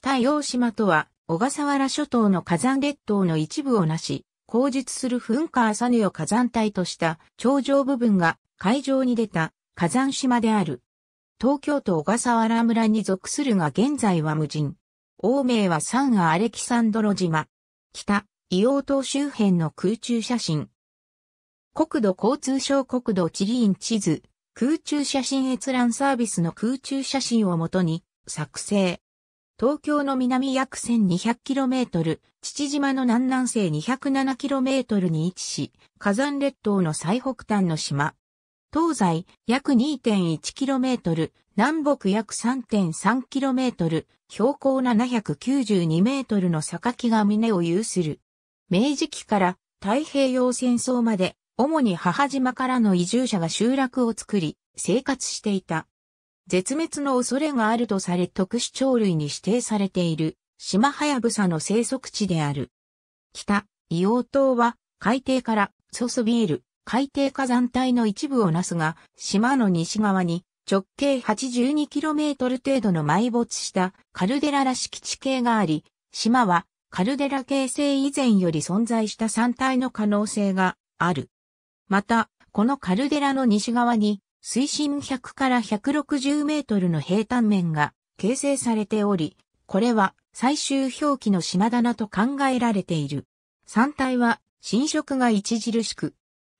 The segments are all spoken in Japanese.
北洋島とは、小笠原諸島の火山列島の一部をなし、口述する噴火朝根を火山帯とした頂上部分が海上に出た火山島である。東京都小笠原村に属するが現在は無人。欧名はサンアレキサンドロ島。北、硫黄島周辺の空中写真。国土交通省国土地理院地図、空中写真閲覧サービスの空中写真をもとに作成。東京の南約 1200km、父島の南南西 207km に位置し、火山列島の最北端の島。東西約 2.1km、南北約 3.3km、標高 792m の榊が峰を有する。明治期から太平洋戦争まで、主に母島からの移住者が集落を作り、生活していた。絶滅の恐れがあるとされ特殊鳥類に指定されている、島マハヤブサの生息地である。北、硫黄島は、海底から、そそびえる、海底火山帯の一部をなすが、島の西側に、直径 82km 程度の埋没したカルデラらしき地形があり、島はカルデラ形成以前より存在した山体の可能性がある。また、このカルデラの西側に水深100から160メートルの平坦面が形成されており、これは最終表記の島棚と考えられている。山体は浸食が著しく、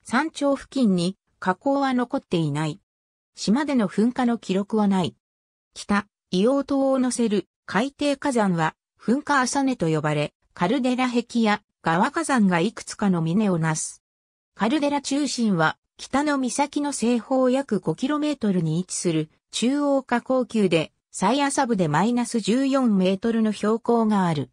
山頂付近に火口は残っていない。島での噴火の記録はない。北、硫黄島を乗せる海底火山は噴火浅根と呼ばれ、カルデラ壁や川火山がいくつかの峰をなす。カルデラ中心は北の岬の西方約 5km に位置する中央下高級で最浅部でマイナス14メートルの標高がある。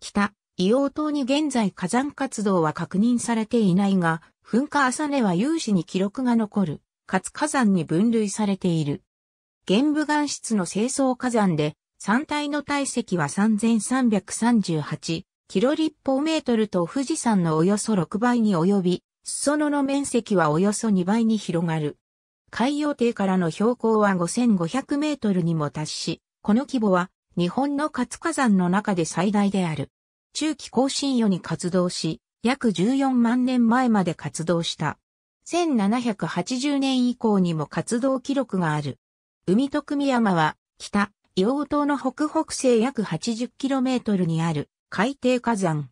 北、硫黄島に現在火山活動は確認されていないが、噴火朝根は有史に記録が残る、かつ火山に分類されている。玄武岩質の清掃火山で、山体の体積は3338キロ立方メートルと富士山のおよそ6倍に及び、裾野の面積はおよそ2倍に広がる。海洋底からの標高は5500メートルにも達し、この規模は日本の活火山の中で最大である。中期更新予に活動し、約14万年前まで活動した。1780年以降にも活動記録がある。海徳組山は、北、硫黄島の北北西約8 0トルにある海底火山。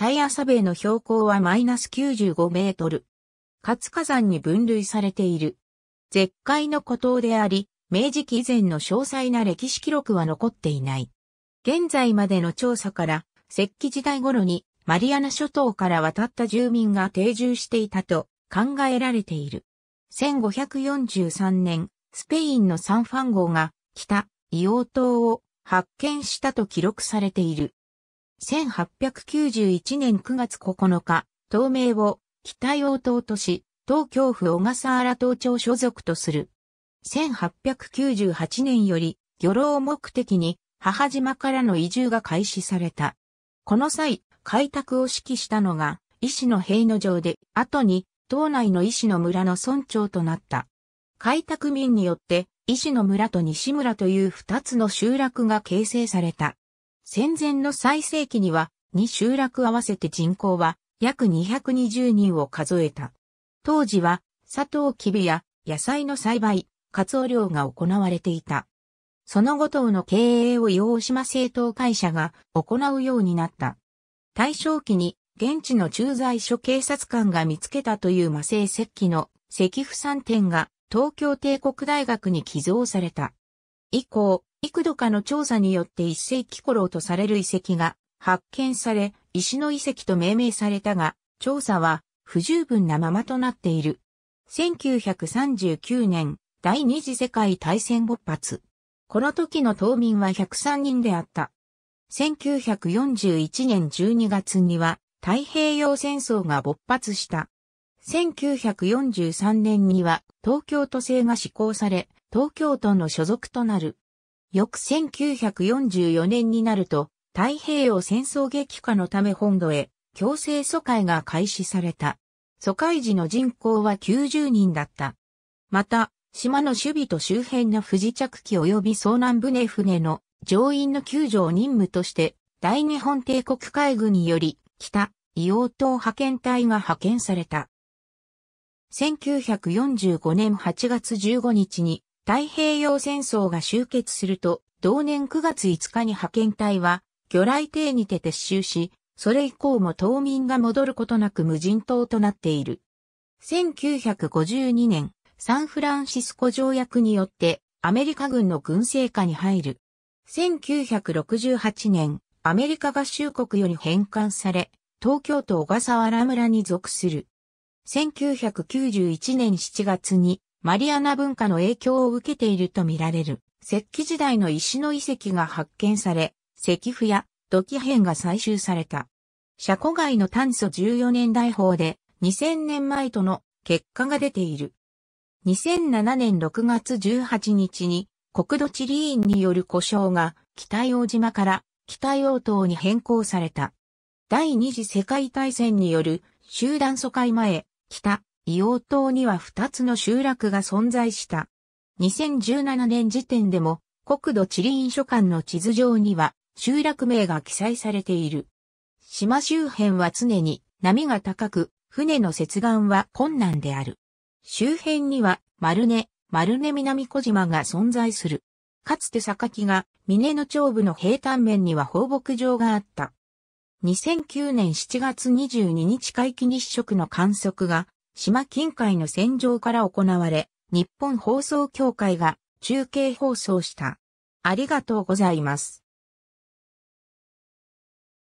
最浅米の標高はマイナス95メートル。活火山に分類されている。絶海の孤島であり、明治期以前の詳細な歴史記録は残っていない。現在までの調査から、石器時代頃にマリアナ諸島から渡った住民が定住していたと考えられている。1543年、スペインのサンファン号が北、硫黄島を発見したと記録されている。1891年9月9日、東名を北洋島とし、東京府小笠原島町所属とする。1898年より、漁労目的に母島からの移住が開始された。この際、開拓を指揮したのが、医師の平野城で、後に、島内の医師の村の村長となった。開拓民によって、医師の村と西村という二つの集落が形成された。戦前の最盛期には、2集落合わせて人口は約220人を数えた。当時は、砂糖キビや野菜の栽培、カツオ漁が行われていた。その後等の経営を洋島政党会社が行うようになった。大正期に現地の駐在所警察官が見つけたという魔性石器の石符産点が東京帝国大学に寄贈された。以降、幾度かの調査によって一世紀頃とされる遺跡が発見され、石の遺跡と命名されたが、調査は不十分なままとなっている。1939年、第二次世界大戦勃発。この時の島民は103人であった。1941年12月には太平洋戦争が勃発した。1943年には東京都制が施行され、東京都の所属となる。翌1944年になると、太平洋戦争激化のため本土へ強制疎開が開始された。疎開時の人口は90人だった。また、島の守備と周辺の不時着機及び遭難船船の乗員の救助を任務として、大日本帝国海軍により、北、硫黄島派遣隊が派遣された。1945年8月15日に、太平洋戦争が終結すると、同年9月5日に派遣隊は、魚雷艇にて撤収し、それ以降も島民が戻ることなく無人島となっている。1952年、サンフランシスコ条約によってアメリカ軍の軍政下に入る。1968年、アメリカ合衆国より返還され、東京都小笠原村に属する。1991年7月にマリアナ文化の影響を受けているとみられる石器時代の石の遺跡が発見され、石符や土器片が採集された。車庫外の炭素14年代法で2000年前との結果が出ている。2007年6月18日に国土地理院による故障が北洋島から北洋島に変更された。第二次世界大戦による集団疎開前、北硫黄島には2つの集落が存在した。2017年時点でも、国土地理院所管の地図上には、集落名が記載されている。島周辺は常に波が高く、船の接岸は困難である。周辺には、丸根、丸根南小島が存在する。かつて榊が、峰の長部の平坦面には放牧場があった。2009年7月22日回帰日食の観測が島近海の戦場から行われ、日本放送協会が中継放送した。ありがとうございます。